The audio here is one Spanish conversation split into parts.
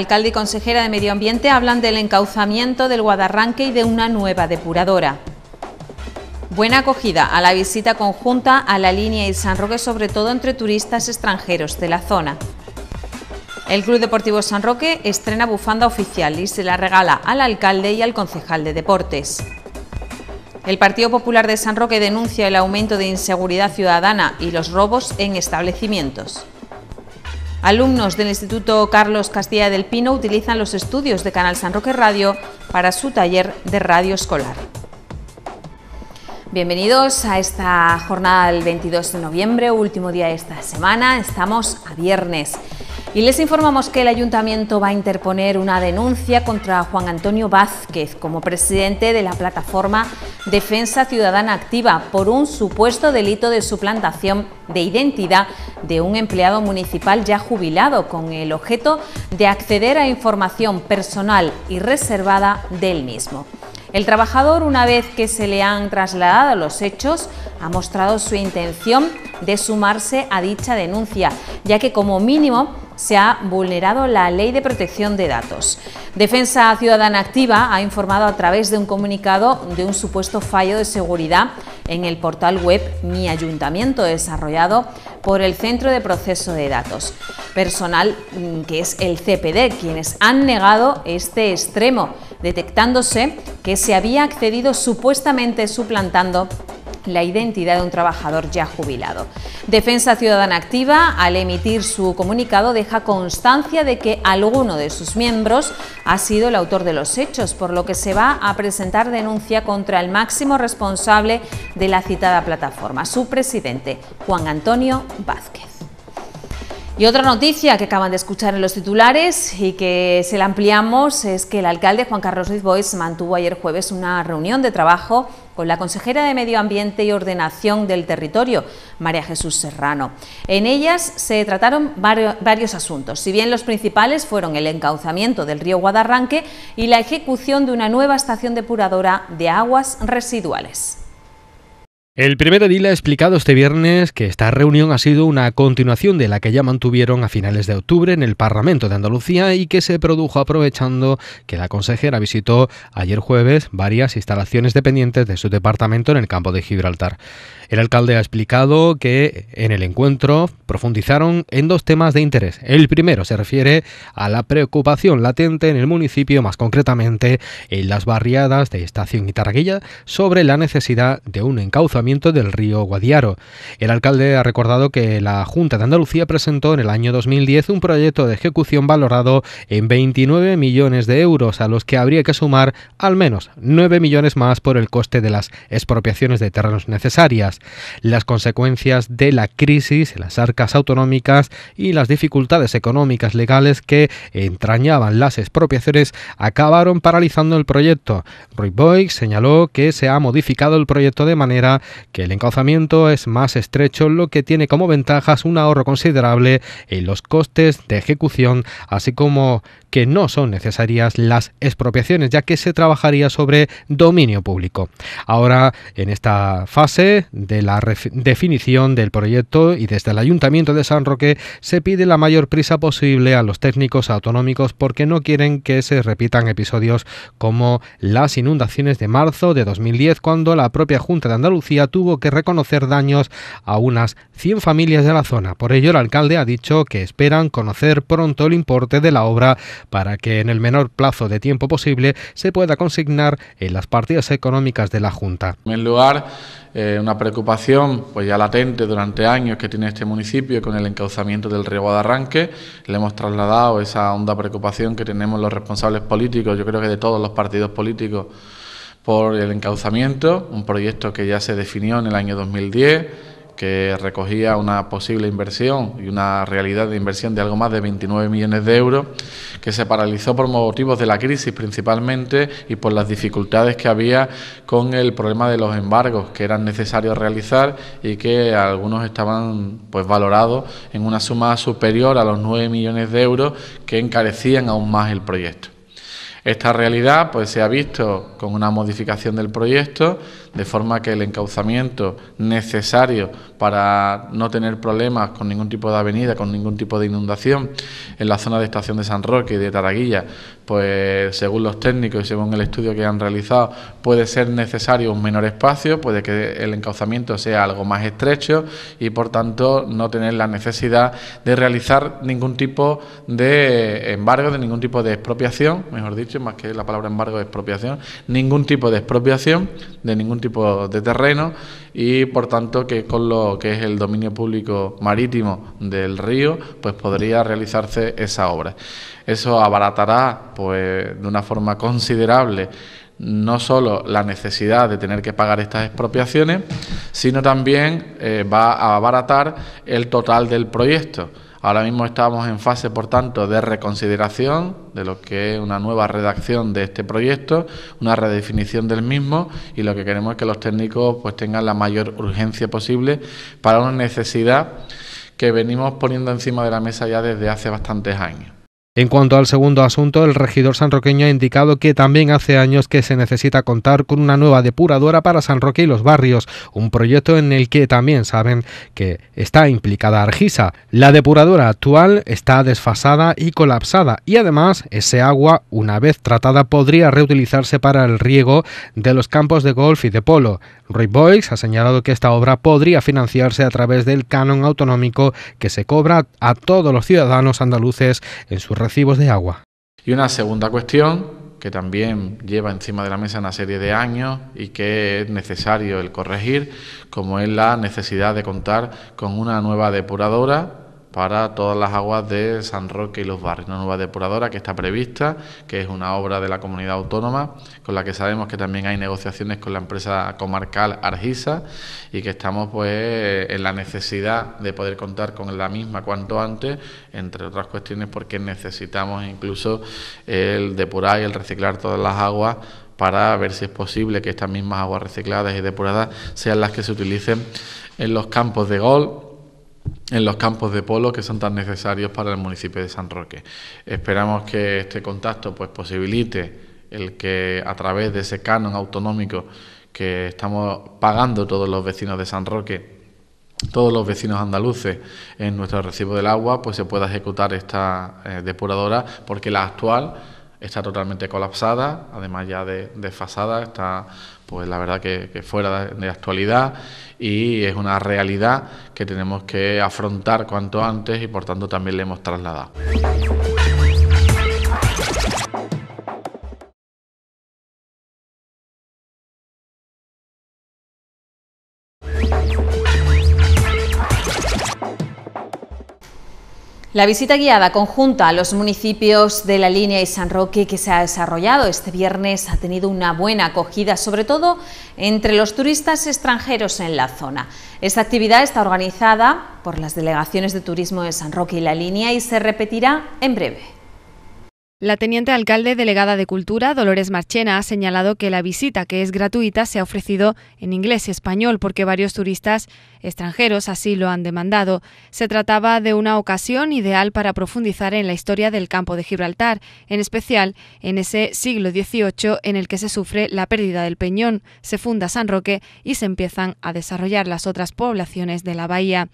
alcalde y consejera de Medio Ambiente hablan del encauzamiento del Guadarranque y de una nueva depuradora. Buena acogida a la visita conjunta a la línea y San Roque, sobre todo entre turistas extranjeros de la zona. El Club Deportivo San Roque estrena bufanda oficial y se la regala al alcalde y al concejal de deportes. El Partido Popular de San Roque denuncia el aumento de inseguridad ciudadana y los robos en establecimientos. Alumnos del Instituto Carlos Castilla del Pino utilizan los estudios de Canal San Roque Radio para su taller de radio escolar. Bienvenidos a esta jornada del 22 de noviembre, último día de esta semana. Estamos a viernes. Y les informamos que el Ayuntamiento va a interponer una denuncia contra Juan Antonio Vázquez como presidente de la plataforma Defensa Ciudadana Activa por un supuesto delito de suplantación de identidad de un empleado municipal ya jubilado con el objeto de acceder a información personal y reservada del mismo. El trabajador, una vez que se le han trasladado los hechos, ha mostrado su intención de sumarse a dicha denuncia, ya que como mínimo se ha vulnerado la ley de protección de datos. Defensa Ciudadana Activa ha informado a través de un comunicado de un supuesto fallo de seguridad en el portal web Mi Ayuntamiento desarrollado por el Centro de Proceso de Datos, personal mm, que es el CPD, quienes han negado este extremo, detectándose que se había accedido supuestamente suplantando la identidad de un trabajador ya jubilado. Defensa Ciudadana Activa, al emitir su comunicado, deja constancia de que alguno de sus miembros ha sido el autor de los hechos, por lo que se va a presentar denuncia contra el máximo responsable de la citada plataforma, su presidente, Juan Antonio Vázquez. Y otra noticia que acaban de escuchar en los titulares y que se la ampliamos es que el alcalde Juan Carlos Ruiz mantuvo ayer jueves una reunión de trabajo con la consejera de Medio Ambiente y Ordenación del Territorio, María Jesús Serrano. En ellas se trataron varios asuntos, si bien los principales fueron el encauzamiento del río Guadarranque y la ejecución de una nueva estación depuradora de aguas residuales. El primer edil ha explicado este viernes que esta reunión ha sido una continuación de la que ya mantuvieron a finales de octubre en el Parlamento de Andalucía y que se produjo aprovechando que la consejera visitó ayer jueves varias instalaciones dependientes de su departamento en el campo de Gibraltar. El alcalde ha explicado que en el encuentro profundizaron en dos temas de interés. El primero se refiere a la preocupación latente en el municipio, más concretamente en las barriadas de Estación y Tarraguilla, sobre la necesidad de un encauzamiento del río Guadiaro. El alcalde ha recordado que la Junta de Andalucía presentó en el año 2010 un proyecto de ejecución valorado en 29 millones de euros, a los que habría que sumar al menos 9 millones más por el coste de las expropiaciones de terrenos necesarias. Las consecuencias de la crisis en las arcas autonómicas y las dificultades económicas legales que entrañaban las expropiaciones acabaron paralizando el proyecto. Roy señaló que se ha modificado el proyecto de manera que el encauzamiento es más estrecho, lo que tiene como ventajas un ahorro considerable en los costes de ejecución, así como que no son necesarias las expropiaciones, ya que se trabajaría sobre dominio público. Ahora, en esta fase de la definición del proyecto y desde el Ayuntamiento de San Roque, se pide la mayor prisa posible a los técnicos autonómicos porque no quieren que se repitan episodios como las inundaciones de marzo de 2010, cuando la propia Junta de Andalucía tuvo que reconocer daños a unas 100 familias de la zona. Por ello, el alcalde ha dicho que esperan conocer pronto el importe de la obra para que en el menor plazo de tiempo posible se pueda consignar en las partidas económicas de la Junta. En lugar, eh, una preocupación pues ya latente durante años que tiene este municipio con el encauzamiento del río Guadarranque. Le hemos trasladado esa honda preocupación que tenemos los responsables políticos, yo creo que de todos los partidos políticos, por el encauzamiento, un proyecto que ya se definió en el año 2010 que recogía una posible inversión y una realidad de inversión de algo más de 29 millones de euros, que se paralizó por motivos de la crisis principalmente y por las dificultades que había con el problema de los embargos que eran necesarios realizar y que algunos estaban pues valorados en una suma superior a los 9 millones de euros que encarecían aún más el proyecto. Esta realidad pues se ha visto con una modificación del proyecto de forma que el encauzamiento necesario para no tener problemas con ningún tipo de avenida, con ningún tipo de inundación en la zona de Estación de San Roque y de Taraguilla, pues según los técnicos y según el estudio que han realizado, puede ser necesario un menor espacio, puede que el encauzamiento sea algo más estrecho y por tanto no tener la necesidad de realizar ningún tipo de embargo, de ningún tipo de expropiación, mejor dicho, más que la palabra embargo, expropiación, ningún tipo de expropiación de ningún tipo de terreno y por tanto que con lo que es el dominio público marítimo del río pues podría realizarse esa obra. Eso abaratará pues de una forma considerable no solo la necesidad de tener que pagar estas expropiaciones, sino también eh, va a abaratar el total del proyecto. Ahora mismo estamos en fase, por tanto, de reconsideración de lo que es una nueva redacción de este proyecto, una redefinición del mismo y lo que queremos es que los técnicos pues tengan la mayor urgencia posible para una necesidad que venimos poniendo encima de la mesa ya desde hace bastantes años. En cuanto al segundo asunto, el regidor sanroqueño ha indicado que también hace años que se necesita contar con una nueva depuradora para San Roque y los barrios, un proyecto en el que también saben que está implicada Argisa. La depuradora actual está desfasada y colapsada y además ese agua, una vez tratada, podría reutilizarse para el riego de los campos de golf y de polo. Roy Boyce ha señalado que esta obra podría financiarse a través del canon autonómico que se cobra a todos los ciudadanos andaluces en su recibos de agua. Y una segunda cuestión que también lleva encima de la mesa una serie de años y que es necesario el corregir, como es la necesidad de contar con una nueva depuradora para todas las aguas de San Roque y los barrios. Una nueva depuradora que está prevista, que es una obra de la comunidad autónoma, con la que sabemos que también hay negociaciones con la empresa comarcal Argisa y que estamos pues en la necesidad de poder contar con la misma cuanto antes, entre otras cuestiones porque necesitamos incluso el depurar y el reciclar todas las aguas para ver si es posible que estas mismas aguas recicladas y depuradas sean las que se utilicen en los campos de golf en los campos de polo que son tan necesarios para el municipio de San Roque. Esperamos que este contacto pues, posibilite el que a través de ese canon autonómico que estamos pagando todos los vecinos de San Roque, todos los vecinos andaluces en nuestro recibo del agua, pues se pueda ejecutar esta eh, depuradora, porque la actual está totalmente colapsada, además ya desfasada, está pues la verdad que, que, fuera de actualidad y es una realidad que tenemos que afrontar cuanto antes y por tanto también le hemos trasladado. La visita guiada conjunta a los municipios de La Línea y San Roque que se ha desarrollado este viernes ha tenido una buena acogida, sobre todo entre los turistas extranjeros en la zona. Esta actividad está organizada por las delegaciones de turismo de San Roque y La Línea y se repetirá en breve. La teniente alcalde delegada de Cultura, Dolores Marchena, ha señalado que la visita, que es gratuita, se ha ofrecido en inglés y español porque varios turistas extranjeros así lo han demandado. Se trataba de una ocasión ideal para profundizar en la historia del campo de Gibraltar, en especial en ese siglo XVIII en el que se sufre la pérdida del Peñón, se funda San Roque y se empiezan a desarrollar las otras poblaciones de la bahía.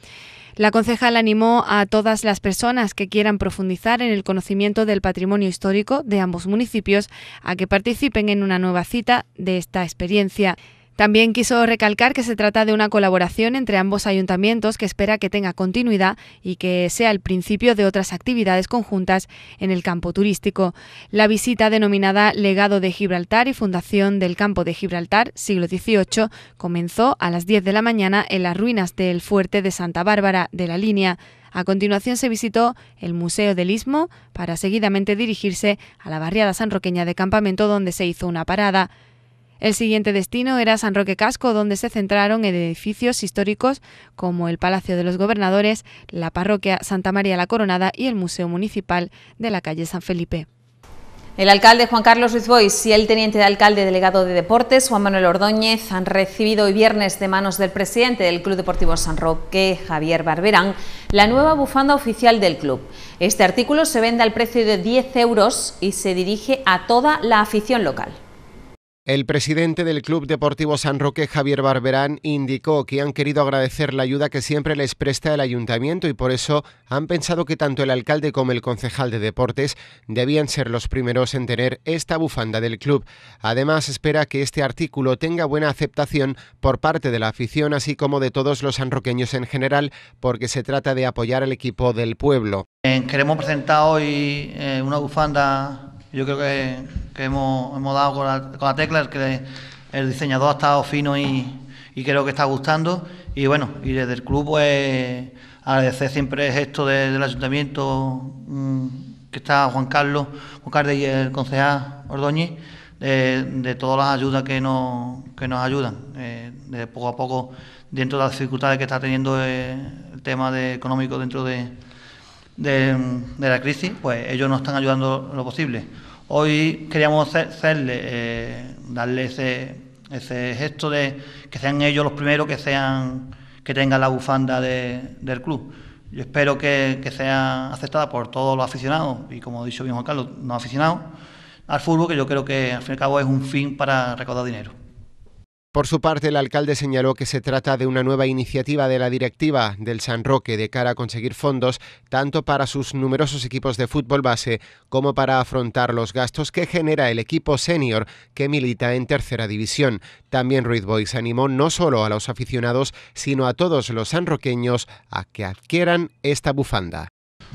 La concejal animó a todas las personas que quieran profundizar en el conocimiento del patrimonio histórico de ambos municipios a que participen en una nueva cita de esta experiencia. También quiso recalcar que se trata de una colaboración entre ambos ayuntamientos que espera que tenga continuidad y que sea el principio de otras actividades conjuntas en el campo turístico. La visita denominada Legado de Gibraltar y Fundación del Campo de Gibraltar, siglo XVIII, comenzó a las 10 de la mañana en las ruinas del fuerte de Santa Bárbara de la línea. A continuación se visitó el Museo del Istmo para seguidamente dirigirse a la barriada sanroqueña de campamento donde se hizo una parada. El siguiente destino era San Roque Casco, donde se centraron en edificios históricos como el Palacio de los Gobernadores, la Parroquia Santa María la Coronada y el Museo Municipal de la calle San Felipe. El alcalde Juan Carlos Ruiz Bois y el teniente de alcalde delegado de Deportes, Juan Manuel Ordóñez, han recibido hoy viernes de manos del presidente del Club Deportivo San Roque, Javier Barberán, la nueva bufanda oficial del club. Este artículo se vende al precio de 10 euros y se dirige a toda la afición local. El presidente del Club Deportivo San Roque, Javier Barberán, indicó que han querido agradecer la ayuda que siempre les presta el ayuntamiento y por eso han pensado que tanto el alcalde como el concejal de deportes debían ser los primeros en tener esta bufanda del club. Además, espera que este artículo tenga buena aceptación por parte de la afición, así como de todos los sanroqueños en general, porque se trata de apoyar al equipo del pueblo. Eh, queremos presentar hoy eh, una bufanda yo creo que, hemos, dado con la, tecla, que el diseñador ha estado fino y, creo que está gustando. Y bueno, y desde el club, pues agradecer siempre ...el esto del ayuntamiento, mm, que está Juan Carlos, Juan y el concejal Ordóñez, de, todas las ayudas que nos, que nos ayudan. Eh, de poco a poco, dentro de las dificultades que está teniendo eh, el tema de, económico dentro de la crisis, pues ellos nos están ayudando lo posible. Hoy queríamos hacerle, eh, darle ese, gesto de que sean ellos los primeros que sean que tengan la bufanda del club. Yo espero que, sea aceptada por todos los aficionados y, como ha dicho bien Juan Carlos, no aficionados al fútbol, que yo creo que al fin y al cabo es un fin para recaudar dinero. Por su parte, el alcalde señaló que se trata de una nueva iniciativa de la directiva del San Roque de cara a conseguir fondos tanto para sus numerosos equipos de fútbol base como para afrontar los gastos que genera el equipo senior que milita en tercera división. También Ruiz Boix animó no solo a los aficionados, sino a todos los sanroqueños a que adquieran esta bufanda.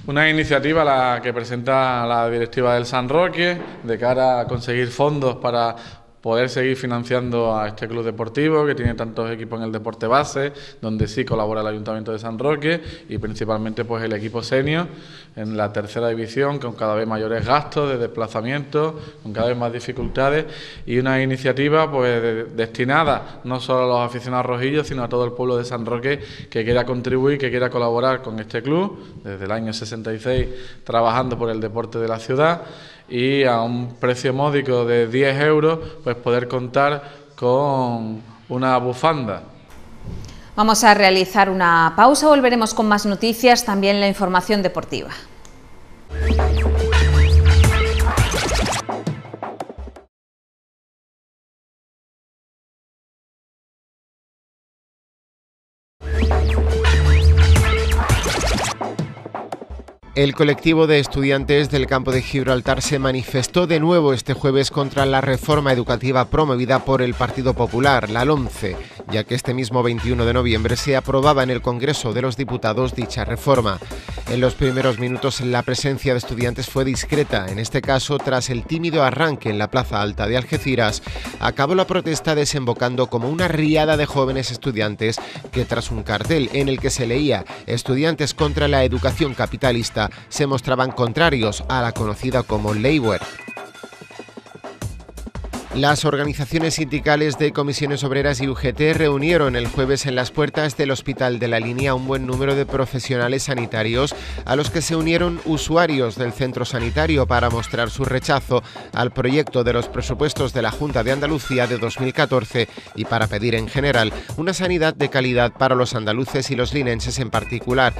Una iniciativa la que presenta la directiva del San Roque de cara a conseguir fondos para poder seguir financiando a este club deportivo que tiene tantos equipos en el deporte base, donde sí colabora el Ayuntamiento de San Roque y principalmente pues el equipo senior en la tercera división con cada vez mayores gastos de desplazamiento, con cada vez más dificultades y una iniciativa pues destinada no solo a los aficionados rojillos, sino a todo el pueblo de San Roque que quiera contribuir, que quiera colaborar con este club desde el año 66 trabajando por el deporte de la ciudad y a un precio módico de 10 euros, pues poder contar con una bufanda. Vamos a realizar una pausa, volveremos con más noticias, también la información deportiva. El colectivo de estudiantes del campo de Gibraltar se manifestó de nuevo este jueves contra la reforma educativa promovida por el Partido Popular, la LOMCE, ya que este mismo 21 de noviembre se aprobaba en el Congreso de los Diputados dicha reforma. En los primeros minutos la presencia de estudiantes fue discreta, en este caso tras el tímido arranque en la Plaza Alta de Algeciras, acabó la protesta desembocando como una riada de jóvenes estudiantes que tras un cartel en el que se leía Estudiantes contra la educación capitalista se mostraban contrarios a la conocida como Labour. Las organizaciones sindicales de comisiones obreras y UGT reunieron el jueves en las puertas del Hospital de la Línea un buen número de profesionales sanitarios a los que se unieron usuarios del centro sanitario para mostrar su rechazo al proyecto de los presupuestos de la Junta de Andalucía de 2014 y para pedir en general una sanidad de calidad para los andaluces y los linenses en particular.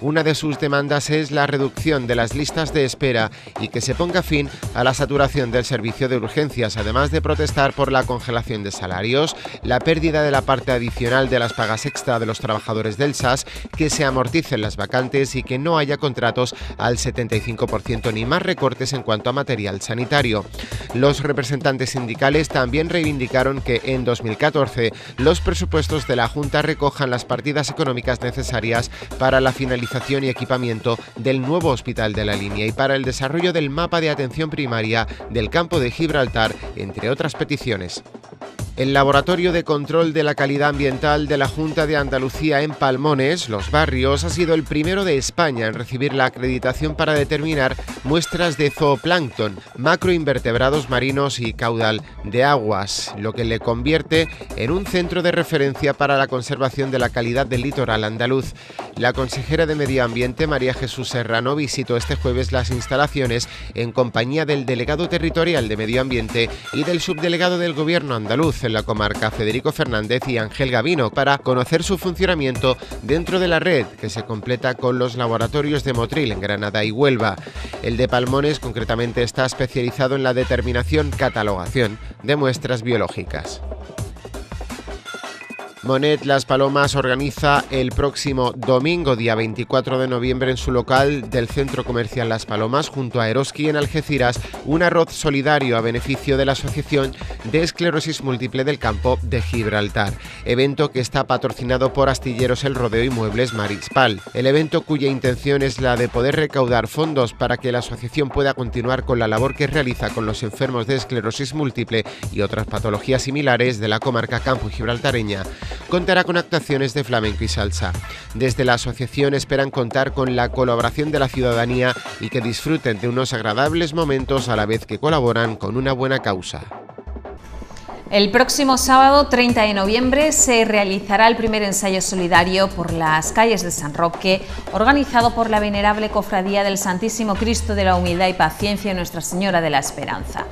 Una de sus demandas es la reducción de las listas de espera y que se ponga fin a la saturación del servicio de urgencias, además de protestar por la congelación de salarios, la pérdida de la parte adicional de las pagas extra de los trabajadores del SAS, que se amorticen las vacantes y que no haya contratos al 75% ni más recortes en cuanto a material sanitario. Los representantes sindicales también reivindicaron que en 2014 los presupuestos de la Junta recojan las partidas económicas necesarias para la finalización y equipamiento del nuevo hospital de la línea y para el desarrollo del mapa de atención primaria del campo de Gibraltar, entre otras peticiones. El Laboratorio de Control de la Calidad Ambiental de la Junta de Andalucía en Palmones, Los Barrios, ha sido el primero de España en recibir la acreditación para determinar muestras de zooplancton, macroinvertebrados marinos y caudal de aguas, lo que le convierte en un centro de referencia para la conservación de la calidad del litoral andaluz. La consejera de Medio Ambiente, María Jesús Serrano, visitó este jueves las instalaciones en compañía del delegado territorial de Medio Ambiente y del subdelegado del Gobierno andaluz en la comarca, Federico Fernández y Ángel Gavino, para conocer su funcionamiento dentro de la red, que se completa con los laboratorios de Motril en Granada y Huelva. El de Palmones concretamente está especializado en la determinación catalogación de muestras biológicas. Monet Las Palomas organiza el próximo domingo, día 24 de noviembre, en su local del Centro Comercial Las Palomas, junto a Eroski en Algeciras, un arroz solidario a beneficio de la Asociación de Esclerosis Múltiple del Campo de Gibraltar, evento que está patrocinado por Astilleros El Rodeo y Muebles Marispal. El evento cuya intención es la de poder recaudar fondos para que la asociación pueda continuar con la labor que realiza con los enfermos de esclerosis múltiple y otras patologías similares de la comarca Campo Gibraltareña contará con actuaciones de flamenco y salsa. Desde la asociación esperan contar con la colaboración de la ciudadanía y que disfruten de unos agradables momentos a la vez que colaboran con una buena causa. El próximo sábado 30 de noviembre se realizará el primer ensayo solidario por las calles de San Roque, organizado por la Venerable Cofradía del Santísimo Cristo de la Humildad y Paciencia y Nuestra Señora de la Esperanza.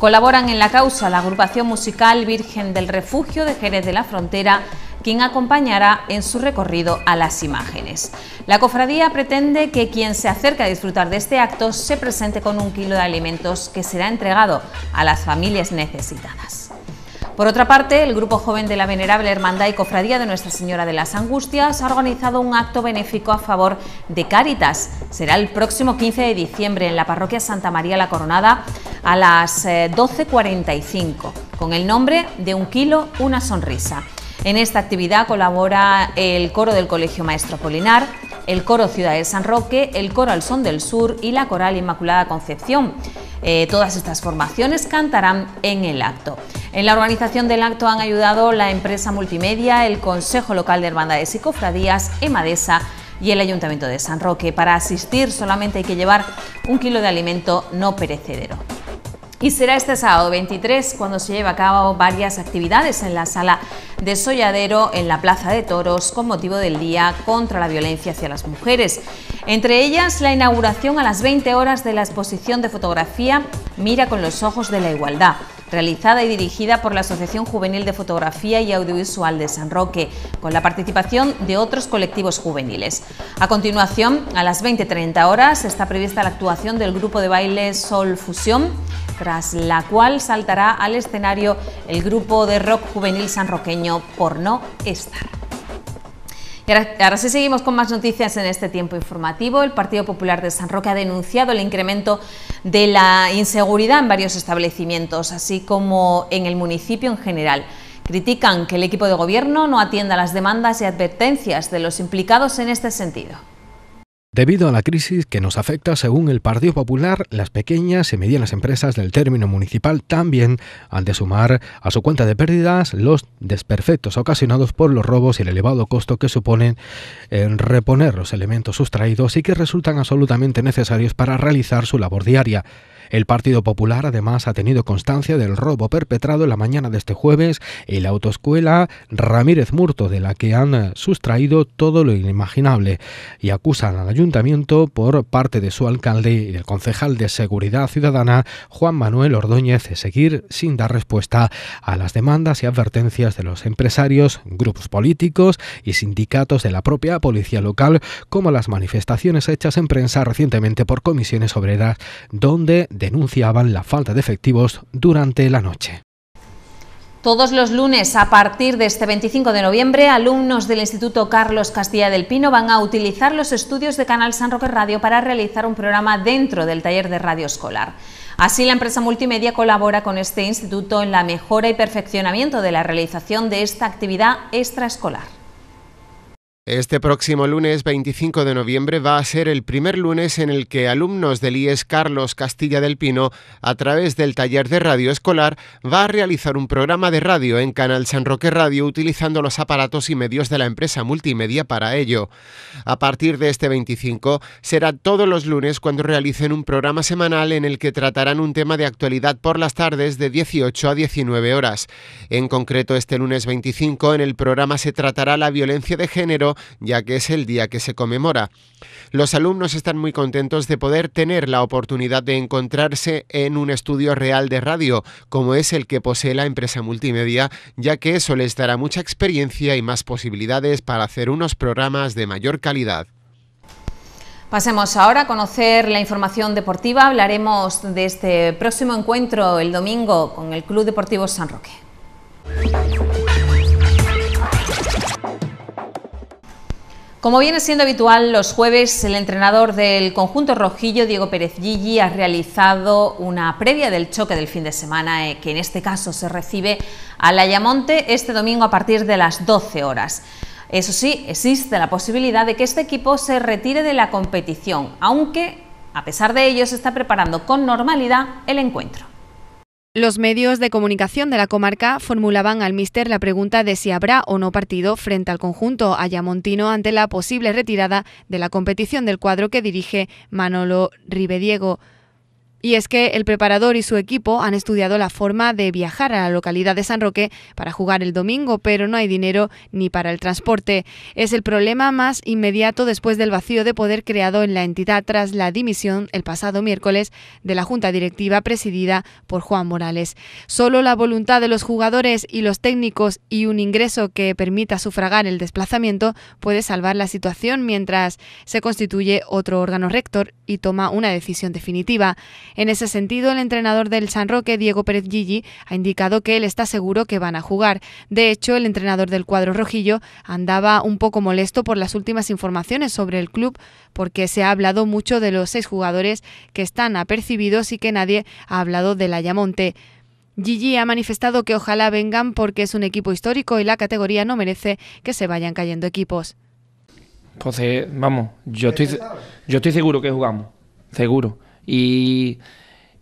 Colaboran en la causa la agrupación musical Virgen del Refugio de Jerez de la Frontera, quien acompañará en su recorrido a las imágenes. La cofradía pretende que quien se acerca a disfrutar de este acto se presente con un kilo de alimentos que será entregado a las familias necesitadas. Por otra parte, el Grupo Joven de la Venerable Hermandad y Cofradía de Nuestra Señora de las Angustias ha organizado un acto benéfico a favor de Cáritas. Será el próximo 15 de diciembre en la parroquia Santa María la Coronada a las 12.45, eh, con el nombre de Un kilo, una sonrisa. En esta actividad colabora el coro del Colegio Maestro Polinar, el coro Ciudad de San Roque, el coro Al Son del Sur y la coral Inmaculada Concepción. Eh, todas estas formaciones cantarán en el acto. En la organización del acto han ayudado la empresa multimedia, el Consejo Local de Hermandades y Cofradías, Emadesa y el Ayuntamiento de San Roque. Para asistir solamente hay que llevar un kilo de alimento no perecedero. Y será este sábado 23 cuando se lleva a cabo varias actividades en la sala de Solladero, en la Plaza de Toros, con motivo del Día contra la Violencia hacia las Mujeres. Entre ellas, la inauguración a las 20 horas de la exposición de fotografía Mira con los ojos de la igualdad realizada y dirigida por la Asociación Juvenil de Fotografía y Audiovisual de San Roque, con la participación de otros colectivos juveniles. A continuación, a las 20.30 horas, está prevista la actuación del grupo de baile Sol Fusión, tras la cual saltará al escenario el grupo de rock juvenil sanroqueño No Estar ahora, ahora, sí seguimos con más noticias en este tiempo informativo. El Partido Popular de San Roque ha denunciado el incremento de la inseguridad en varios establecimientos, así como en el municipio en general. Critican que el equipo de gobierno no atienda las demandas y advertencias de los implicados en este sentido. Debido a la crisis que nos afecta, según el Partido Popular, las pequeñas y medianas empresas del término municipal también han de sumar a su cuenta de pérdidas los desperfectos ocasionados por los robos y el elevado costo que suponen en reponer los elementos sustraídos y que resultan absolutamente necesarios para realizar su labor diaria. El Partido Popular además ha tenido constancia del robo perpetrado en la mañana de este jueves en la autoescuela Ramírez Murto, de la que han eh, sustraído todo lo inimaginable, y acusan al ayuntamiento por parte de su alcalde y del concejal de Seguridad Ciudadana, Juan Manuel Ordóñez, de seguir sin dar respuesta a las demandas y advertencias de los empresarios, grupos políticos y sindicatos de la propia policía local, como las manifestaciones hechas en prensa recientemente por comisiones obreras, donde denunciaban la falta de efectivos durante la noche. Todos los lunes, a partir de este 25 de noviembre, alumnos del Instituto Carlos Castilla del Pino van a utilizar los estudios de Canal San Roque Radio para realizar un programa dentro del taller de radio escolar. Así, la empresa multimedia colabora con este instituto en la mejora y perfeccionamiento de la realización de esta actividad extraescolar. Este próximo lunes 25 de noviembre va a ser el primer lunes en el que alumnos del IES Carlos Castilla del Pino, a través del taller de radio escolar, va a realizar un programa de radio en Canal San Roque Radio utilizando los aparatos y medios de la empresa multimedia para ello. A partir de este 25 será todos los lunes cuando realicen un programa semanal en el que tratarán un tema de actualidad por las tardes de 18 a 19 horas. En concreto, este lunes 25 en el programa se tratará la violencia de género ya que es el día que se conmemora. Los alumnos están muy contentos de poder tener la oportunidad de encontrarse en un estudio real de radio, como es el que posee la empresa multimedia, ya que eso les dará mucha experiencia y más posibilidades para hacer unos programas de mayor calidad. Pasemos ahora a conocer la información deportiva. Hablaremos de este próximo encuentro el domingo con el Club Deportivo San Roque. Como viene siendo habitual los jueves, el entrenador del conjunto rojillo, Diego Pérez Gigi, ha realizado una previa del choque del fin de semana, eh, que en este caso se recibe a ayamonte este domingo a partir de las 12 horas. Eso sí, existe la posibilidad de que este equipo se retire de la competición, aunque, a pesar de ello, se está preparando con normalidad el encuentro. Los medios de comunicación de la comarca formulaban al míster la pregunta de si habrá o no partido frente al conjunto ayamontino ante la posible retirada de la competición del cuadro que dirige Manolo Ribediego. Y es que el preparador y su equipo han estudiado la forma de viajar a la localidad de San Roque para jugar el domingo, pero no hay dinero ni para el transporte. Es el problema más inmediato después del vacío de poder creado en la entidad tras la dimisión el pasado miércoles de la Junta Directiva presidida por Juan Morales. Solo la voluntad de los jugadores y los técnicos y un ingreso que permita sufragar el desplazamiento puede salvar la situación mientras se constituye otro órgano rector y toma una decisión definitiva. En ese sentido, el entrenador del San Roque, Diego Pérez Gigi, ha indicado que él está seguro que van a jugar. De hecho, el entrenador del cuadro rojillo andaba un poco molesto por las últimas informaciones sobre el club, porque se ha hablado mucho de los seis jugadores que están apercibidos y que nadie ha hablado de la Ayamonte. Gigi ha manifestado que ojalá vengan porque es un equipo histórico y la categoría no merece que se vayan cayendo equipos. Entonces, vamos, yo estoy, yo estoy seguro que jugamos, seguro. Y,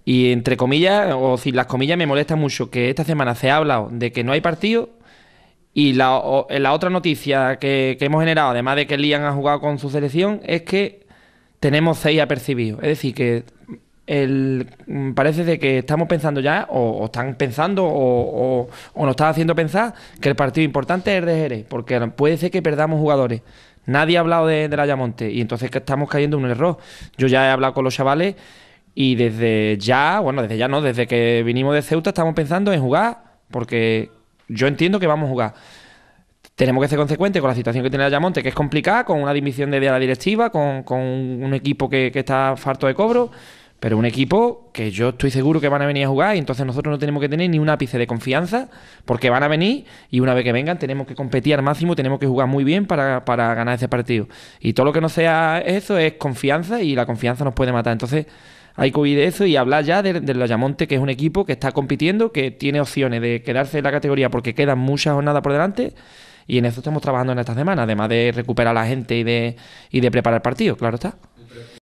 entre comillas, o sin las comillas, me molesta mucho que esta semana se ha hablado de que no hay partido. Y la, eh, la otra noticia que, hemos generado, además de que Lian ha jugado con su selección, es que tenemos seis apercibidos. Es decir, que el, mm, parece de que estamos pensando ya, o, están pensando, o, o, nos está haciendo pensar que el partido importante es el de Jerez, porque puede ser que perdamos jugadores. Nadie ha hablado de, la Ayamonte y entonces que estamos cayendo en un error. Yo ya he hablado con los chavales y desde ya, bueno, desde ya no, desde que vinimos de Ceuta estamos pensando en jugar porque yo entiendo que vamos a jugar. Tenemos que ser consecuentes con la situación que tiene la Ayamonte, que es complicada, con una dimisión de la directiva, con, un equipo que, que está farto de cobro. Pero un equipo que yo estoy seguro que van a venir a jugar y entonces nosotros no tenemos que tener ni un ápice de confianza porque van a venir y una vez que vengan tenemos que competir al máximo, tenemos que jugar muy bien para, ganar ese partido. Y todo lo que no sea eso es confianza y la confianza nos puede matar. Entonces hay que huir de eso y hablar ya del de Ayamonte, que es un equipo que está compitiendo, que tiene opciones de quedarse en la categoría porque quedan muchas jornadas por delante. Y en eso estamos trabajando en esta semana, además de recuperar a la gente y de, y de preparar partido claro está.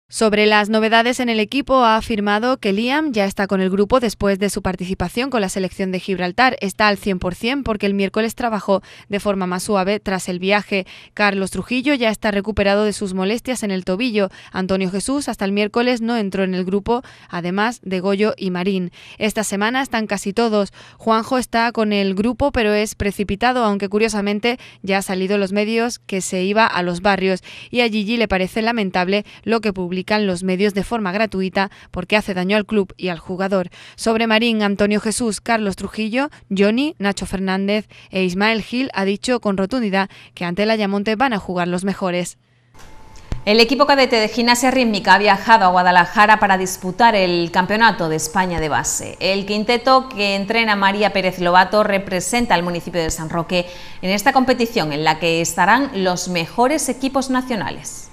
Sobre las novedades en el equipo, ha afirmado que Liam ya está con el grupo después de su participación con la selección de Gibraltar. Está al 100% porque el miércoles trabajó de forma más suave tras el viaje. Carlos Trujillo ya está recuperado de sus molestias en el tobillo. Antonio Jesús hasta el miércoles no entró en el grupo, además de Goyo y Marín. Esta semana están casi todos. Juanjo está con el grupo pero es precipitado, aunque curiosamente ya ha salido los medios que se iba a los barrios y a Gigi le parece lamentable lo que publicó los medios de forma gratuita porque hace daño al club y al jugador. Sobre Marín, Antonio Jesús, Carlos Trujillo, Johnny, Nacho Fernández e Ismael Gil ha dicho con rotundidad que ante el Ayamonte van a jugar los mejores. El equipo cadete de gimnasia rítmica ha viajado a Guadalajara para disputar el Campeonato de España de base. El quinteto que entrena María Pérez Lobato representa al municipio de San Roque en esta competición en la que estarán los mejores equipos nacionales.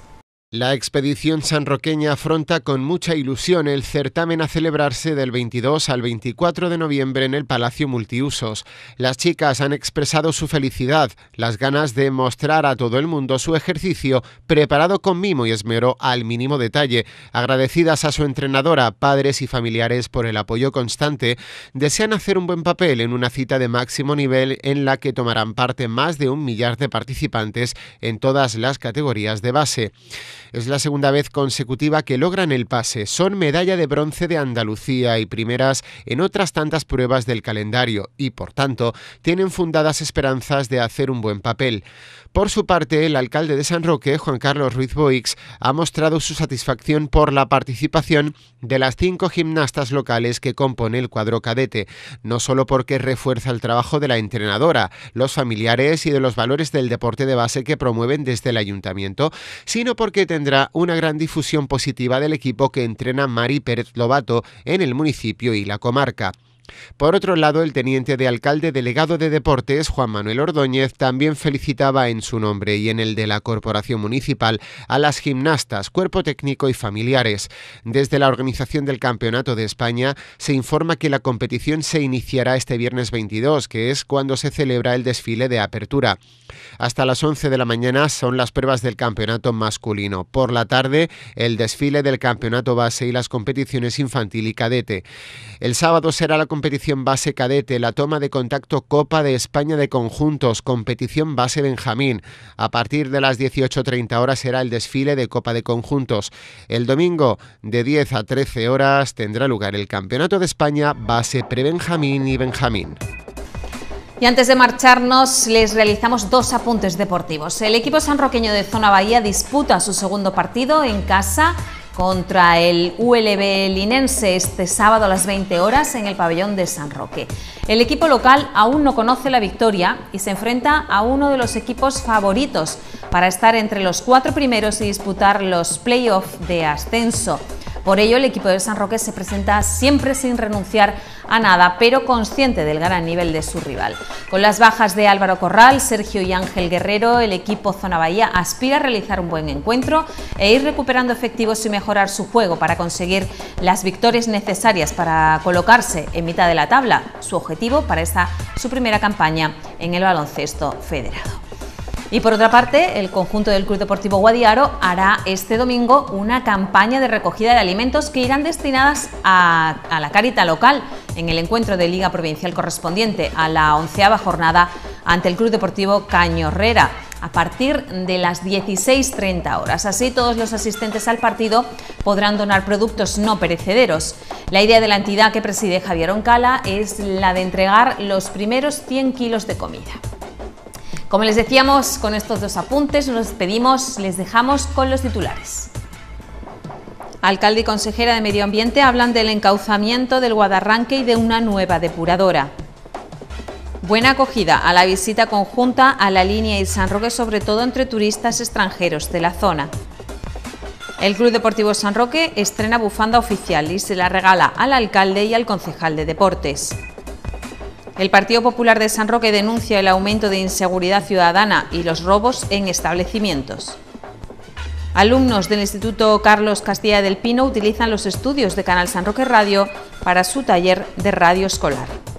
La expedición sanroqueña afronta con mucha ilusión el certamen a celebrarse del 22 al 24 de noviembre en el Palacio Multiusos. Las chicas han expresado su felicidad, las ganas de mostrar a todo el mundo su ejercicio preparado con mimo y esmero al mínimo detalle. Agradecidas a su entrenadora, padres y familiares por el apoyo constante, desean hacer un buen papel en una cita de máximo nivel en la que tomarán parte más de un millar de participantes en todas las categorías de base. Es la segunda vez consecutiva que logran el pase. Son medalla de bronce de Andalucía y primeras en otras tantas pruebas del calendario y, por tanto, tienen fundadas esperanzas de hacer un buen papel. Por su parte, el alcalde de San Roque, Juan Carlos Ruiz Boix, ha mostrado su satisfacción por la participación de las cinco gimnastas locales que compone el cuadro cadete, no solo porque refuerza el trabajo de la entrenadora, los familiares y de los valores del deporte de base que promueven desde el ayuntamiento, sino porque tendrá tendrá una gran difusión positiva del equipo que entrena Mari Pérez Lobato en el municipio y la comarca. Por otro lado, el teniente de alcalde delegado de Deportes, Juan Manuel Ordóñez, también felicitaba en su nombre y en el de la Corporación Municipal a las gimnastas, cuerpo técnico y familiares. Desde la organización del Campeonato de España se informa que la competición se iniciará este viernes 22, que es cuando se celebra el desfile de apertura. Hasta las 11 de la mañana son las pruebas del campeonato masculino. Por la tarde, el desfile del campeonato base y las competiciones infantil y cadete. El sábado será la competición base cadete, la toma de contacto Copa de España de Conjuntos, competición base Benjamín. A partir de las 18.30 horas será el desfile de Copa de Conjuntos. El domingo, de 10 a 13 horas, tendrá lugar el Campeonato de España base pre-Benjamín y Benjamín. Y antes de marcharnos, les realizamos dos apuntes deportivos. El equipo sanroqueño de Zona Bahía disputa su segundo partido en casa contra el ULB linense este sábado a las 20 horas en el pabellón de San Roque. El equipo local aún no conoce la victoria y se enfrenta a uno de los equipos favoritos para estar entre los cuatro primeros y disputar los playoffs de ascenso. Por ello, el equipo de San Roque se presenta siempre sin renunciar a nada, pero consciente del gran nivel de su rival. Con las bajas de Álvaro Corral, Sergio y Ángel Guerrero, el equipo Zona Bahía aspira a realizar un buen encuentro e ir recuperando efectivos y mejorar su juego para conseguir las victorias necesarias para colocarse en mitad de la tabla, su objetivo para esta su primera campaña en el baloncesto federado. Y por otra parte, el conjunto del Club Deportivo Guadiaro hará este domingo una campaña de recogida de alimentos que irán destinadas a, la carita local en el encuentro de Liga Provincial correspondiente a la onceava jornada ante el Club Deportivo Cañorrera a partir de las 16.30 horas. Así todos los asistentes al partido podrán donar productos no perecederos. La idea de la entidad que preside Javier Oncala es la de entregar los primeros 100 kilos de comida. Como les decíamos, con estos dos apuntes nos despedimos, les dejamos con los titulares. Alcalde y consejera de Medio Ambiente hablan del encauzamiento del Guadarranque y de una nueva depuradora. Buena acogida a la visita conjunta a la línea y San Roque, sobre todo entre turistas extranjeros de la zona. El Club Deportivo San Roque estrena bufanda oficial y se la regala al alcalde y al concejal de deportes. El Partido Popular de San Roque denuncia el aumento de inseguridad ciudadana y los robos en establecimientos. Alumnos del Instituto Carlos Castilla del Pino utilizan los estudios de Canal San Roque Radio para su taller de radio escolar.